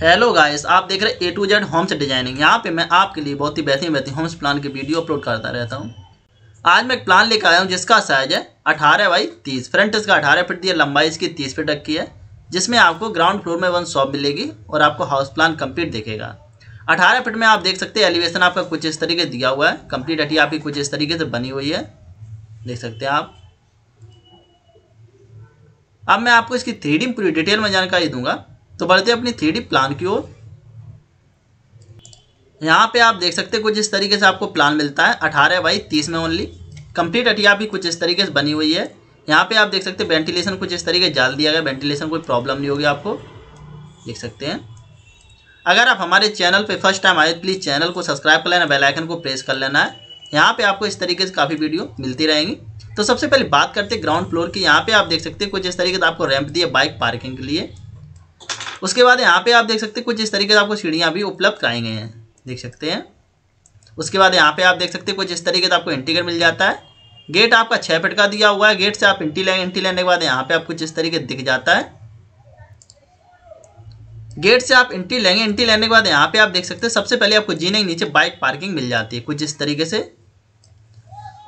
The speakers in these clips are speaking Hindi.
हेलो गाइस आप देख रहे हैं A to Z homes designing यहाँ पे मैं आपके लिए बहुत ही बेहतरीन बेहतरीन होम्स प्लान की वीडियो अपलोड करता रहता हूँ आज मैं एक प्लान लेकर आया हूँ जिसका साइज है अठारह बाई तीस फ्रंट इसका अठारह फीट दी है लंबाई इसकी तीस फीट रखी है जिसमें आपको ग्राउंड फ्लोर में वन शॉप मिलेगी और आपको हाउस प्लान कम्प्लीट देखेगा अठारह फिट में आप देख सकते हैं एलिवेशन आपका कुछ इस तरीके दिया हुआ है कम्प्लीट हटी आपकी कुछ इस तरीके से बनी हुई है देख सकते हैं आप अब मैं आपको इसकी थ्री पूरी डिटेल में जानकारी दूंगा तो बढ़ते अपनी थ्री प्लान की ओर यहाँ पे आप देख सकते हैं कुछ इस तरीके से आपको प्लान मिलता है अठारह बाई तीस में ओनली कंप्लीट अटिया भी कुछ इस तरीके से बनी हुई है यहाँ पे आप देख सकते हैं वेंटिलेशन कुछ इस तरीके से जाल दिया गया वेंटिलेशन कोई प्रॉब्लम नहीं होगी आपको देख सकते हैं अगर आप हमारे चैनल पे फर्स्ट टाइम आए तो प्लीज़ चैनल को सब्सक्राइब कर लेना बेलाइकन को प्रेस कर लेना है यहाँ पर आपको इस तरीके से काफ़ी वीडियो मिलती रहेंगी तो सबसे पहले बात करते हैं ग्राउंड फ्लोर की यहाँ पर आप देख सकते हैं कुछ इस तरीके से आपको रैंप दिया बाइक पार्किंग के लिए उसके बाद यहाँ पे आप देख सकते हैं कुछ इस तरीके से आपको सीढ़ियाँ भी उपलब्ध कराई गई हैं देख सकते हैं उसके बाद यहाँ पे आप देख सकते हैं कुछ इस तरीके से आपको इंटीगर मिल जाता है गेट आपका छः फिट का दिया हुआ है गेट से आप इंटी लेंगे इंटी लेने के बाद यहाँ पे आप कुछ इस तरीके दिख जाता है गेट से आप इंटी लेंगे इंटी लेने के बाद यहाँ पे आप देख सकते हैं सबसे पहले आपको जीने के नीचे बाइक पार्किंग मिल जाती है कुछ इस तरीके से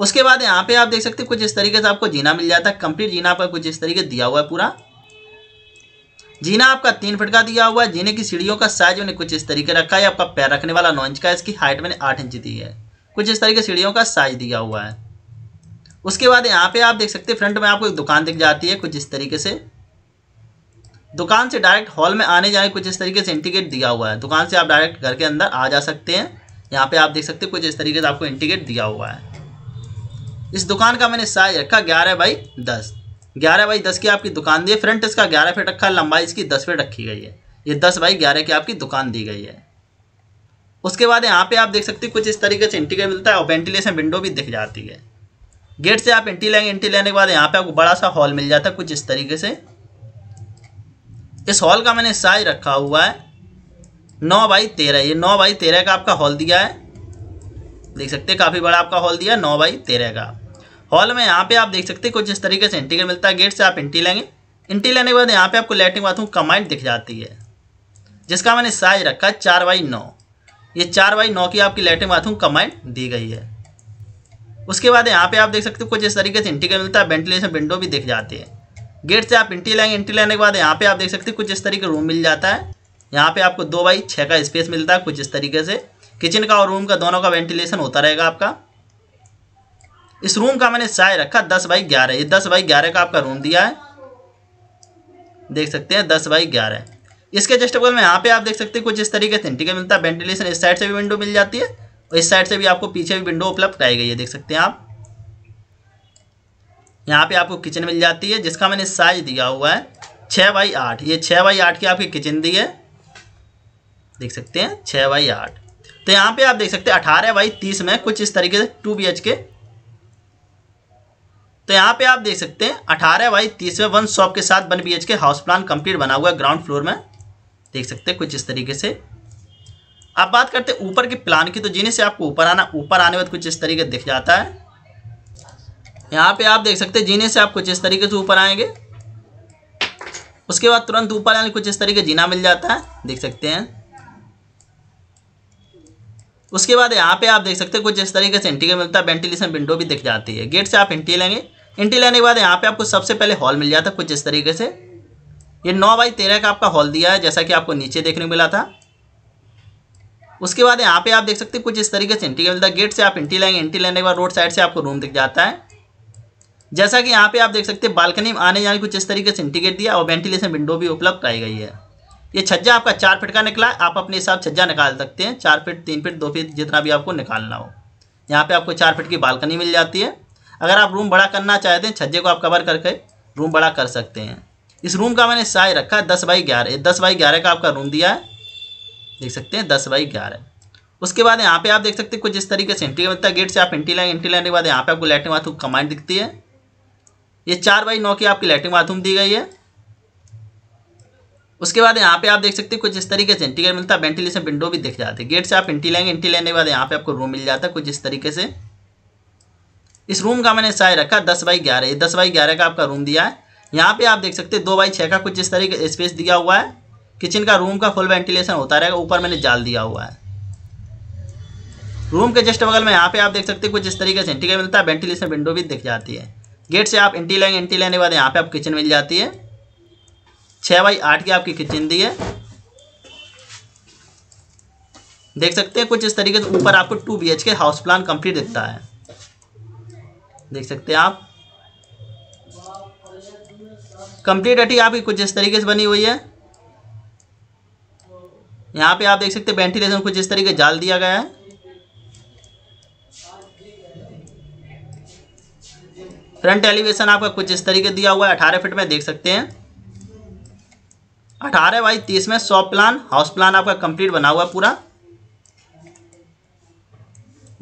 उसके बाद यहाँ पे आप देख सकते हैं कुछ इस तरीके से आपको जीना मिल जाता है कंप्लीट जीना आपका कुछ इस तरीके दिया हुआ है पूरा जीना आपका तीन फिट का दिया हुआ है जीने की सीढ़ियों का साइज मैंने कुछ इस तरीके रखा है आपका पैर रखने वाला नौ इंच का इसकी हाइट मैंने आठ इंच दी है कुछ इस तरीके सीढ़ियों का साइज दिया हुआ है उसके बाद यहाँ पे आप देख सकते हैं फ्रंट में आपको एक दुकान दिख जाती है कुछ इस तरीके से दुकान से डायरेक्ट हॉल में आने जाने कुछ इस तरीके से इंटीगेट दिया हुआ है दुकान से आप डायरेक्ट घर के अंदर आ जा सकते हैं यहाँ पे आप देख सकते हैं कुछ इस तरीके से आपको इंटीगेट दिया हुआ है इस दुकान का मैंने साइज रखा ग्यारह बाई दस ग्यारह बाई दस की आपकी दुकान दी है फ्रंट इसका ग्यारह फीट रखा है लंबाई इसकी दस फीट रखी गई है ये दस बाई ग्यारह की आपकी दुकान दी गई है उसके बाद यहाँ पे आप देख सकते हैं कुछ इस तरीके से इंटीग्रेट मिलता है और वेंटिलेशन विंडो भी दिख जाती है गेट से आप एंट्री लेंगे एंट्री लेने के बाद यहाँ पे आपको बड़ा सा हॉल मिल जाता है कुछ इस तरीके से इस हॉल का मैंने साइज रखा हुआ है नौ बाई तेरह ये नौ बाई तेरह का आपका हॉल दिया है देख सकते हैं काफ़ी बड़ा आपका हॉल दिया है नौ बाई तेरह का हॉल में यहाँ पे आप देख सकते हैं कुछ इस तरीके से इंटीगर मिलता है गेट से आप इंटी लेंगे इंटी लेने के बाद यहाँ पे आपको लेटरिन बाथरूम कमाइंड दिख जाती है जिसका मैंने साइज रखा है चार बाई नौ ये चार बाई नौ की आपकी लेटरिन बाथरूम कमाइंड दी गई है उसके बाद यहाँ पे आप देख सकते हो कुछ इस तरीके से इंटीग्रेट मिलता है वेंटिलेशन विंडो भी दिख जाती है गेट से आप इंटी लेंगे इंटी लेने के बाद यहाँ पे आप देख सकते हो कुछ इस तरीके रूम मिल जाता है यहाँ पे आपको दो बाई छः का स्पेस मिलता है कुछ इस तरीके से किचन का और रूम का दोनों का वेंटिलेशन होता रहेगा आपका इस रूम का मैंने साइज रखा दस बाई ग्यारह ये दस बाई ग्यारह का आपका रूम दिया है देख सकते हैं दस बाई ग्यारह इसके जस्ट बगल में यहाँ पे आप देख सकते हैं कुछ इस तरीके से है मिलता है वेंटिलेशन इस साइड से भी विंडो मिल जाती है और इस साइड से भी आपको पीछे भी विंडो उपलब्ध कराई गई है देख सकते हैं आप यहाँ पे आपको किचन मिल जाती है जिसका मैंने साइज दिया हुआ है छः बाई आठ ये छः बाई आठ की आपकी किचन दी है देख सकते हैं छः बाई आठ तो यहाँ पे आप देख सकते हैं अठारह बाई तीस में कुछ इस तरीके से टू बी के तो यहाँ पे आप देख सकते हैं अठारह बाई तीसवें वन शॉप के साथ one B K house plan complete बना हुआ है ग्राउंड फ्लोर में देख सकते हैं कुछ इस तरीके से आप बात करते हैं ऊपर के प्लान की तो जीने से आपको ऊपर आना ऊपर आने बाद कुछ इस तरीके दिख जाता है यहाँ पे आप देख सकते हैं जीने से आप कुछ इस तरीके से ऊपर आएंगे उसके बाद तुरंत ऊपर आने कुछ इस तरीके जीना मिल जाता है देख सकते हैं उसके बाद यहाँ पे आप देख सकते हैं कुछ इस तरीके से इंटीरियर मिलता है वेंटिलेशन विंडो भी दिख जाती है गेट से आप एंटी लेंगे एंट्री लेने के बाद यहाँ पे आपको सबसे पहले हॉल मिल जाता है कुछ इस तरीके से ये नौ बाई तेरह का आपका हॉल दिया है जैसा कि आपको नीचे देखने को मिला था उसके बाद यहाँ पे आप देख सकते हैं कुछ इस तरीके से एंट्री का मिलता है गेट से आप एंट्री लेंगे एंट्री लेने के बाद रोड साइड से आपको रूम दिख जाता है जैसा कि यहाँ पे आप देख सकते हैं बालकनी में आने जाने कुछ इस तरीके से इंटीगेट दिया और वेंटिलेशन विंडो भी उपलब्ध कराई गई है ये छज्जा आपका चार फिट का निकला आप अपने हिसाब छज्जा निकाल सकते हैं चार फिट तीन फिट दो फिट जितना भी आपको निकालना हो यहाँ पे आपको चार फिट की बालकनी मिल जाती है अगर आप रूम बड़ा करना चाहते हैं छज्जे को आप कवर करके रूम बड़ा कर सकते हैं इस रूम का मैंने साइज रखा है दस बाई ग्यारह दस बाई ग्यारह का आपका रूम दिया है देख सकते हैं दस बाई ग्यारह उसके बाद यहाँ पे आप देख सकते हैं कुछ इस तरीके से एंट्री बनता है गेट से आप एंट्री लाइन एंट्री लाइन के बाद यहाँ पे आपको लेटरिन बाथरूम कमांड दिखती है ये चार बाई नौ की आपकी लेटरिन बाथरूम दी गई है उसके बाद यहाँ पे आप देख सकते हैं कुछ इस तरीके से एंट्री मिलता है वेंटिलेशन विंडो भी दिख जाती है गेट से आप एंट्री लाएंगे एंट्री लेने के बाद यहाँ पे आपको रूम मिल जाता है कुछ इस तरीके से इस रूम का मैंने साइज रखा दस बाई ग्यारह ये दस बाई ग्यारह का आपका रूम दिया है यहाँ पे आप देख सकते हैं दो बाई छः का कुछ इस तरह का स्पेस दिया हुआ है किचन का रूम का फुल वेंटिलेशन होता रहेगा ऊपर मैंने जाल दिया हुआ है रूम के जस्ट बगल में यहाँ पे आप देख सकते हैं कुछ इस तरीके से एंटी मिलता है वेंटिलेशन विंडो भी दिख जाती है गेट से आप एंटी लेंगे एंटी लेने के बाद यहाँ पे आप किचन मिल जाती है छः बाई आठ की आपकी किचन दी है देख सकते हैं कुछ इस तरीके से ऊपर आपको two B K house plan complete दिखता है देख सकते हैं आप कंप्लीट अटी आपकी कुछ इस तरीके से बनी हुई है यहाँ पे आप देख सकते हैं वेंटिलेशन कुछ इस तरीके जाल दिया गया है फ्रंट एलिवेशन आपका कुछ इस तरीके दिया हुआ है अठारह फिट में देख सकते हैं अठारह बाई तीस में सॉप प्लान हाउस प्लान आपका कंप्लीट बना हुआ है पूरा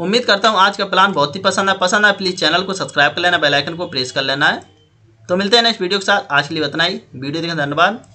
उम्मीद करता हूँ आज का प्लान बहुत ही पसंद है पसंद है प्लीज़ चैनल को सब्सक्राइब कर लेना बेलाइकन को प्रेस कर लेना है तो मिलते हैं नेक्स्ट वीडियो के साथ आज के लिए बताना वीडियो देखने धन्यवाद